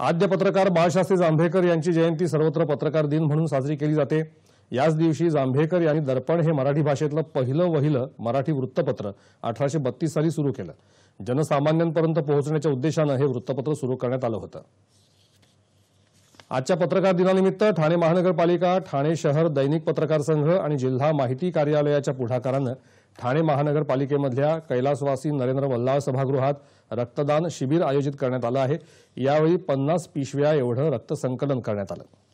आद्य पत्रकार बाळशास्त्री जांभेकर यांची जयंती सर्वत्र पत्रकार दिन म्हणून साजरी केली जाते याच दिवशी जांभेकर यांनी दर्पण हे मराठी भाषेतलं पहिलं वहिलं मराठी वृत्तपत्र अठराशे बत्तीस साली सुरू केलं जनसामान्यांपर्यंत पोहोचण्याच्या उद्देशानं हे वृत्तपत्र सुरू करण्यात आलं होतं आजच्या पत्रकार दिनानिमित्त ठाणे महानगरपालिका ठाणे शहर दैनिक पत्रकार संघ आणि जिल्हा माहिती कार्यालयाच्या पुढाकारानं ठाणे महानगरपालिकेमधल्या कैलासवासी नरेंद्र वल्लाळ सभागृहात रक्तदान शिबिर आयोजित करण्यात आलं आहे यावेळी पन्नास पिशव्या एवढं रक्तसंकलन करण्यात आलं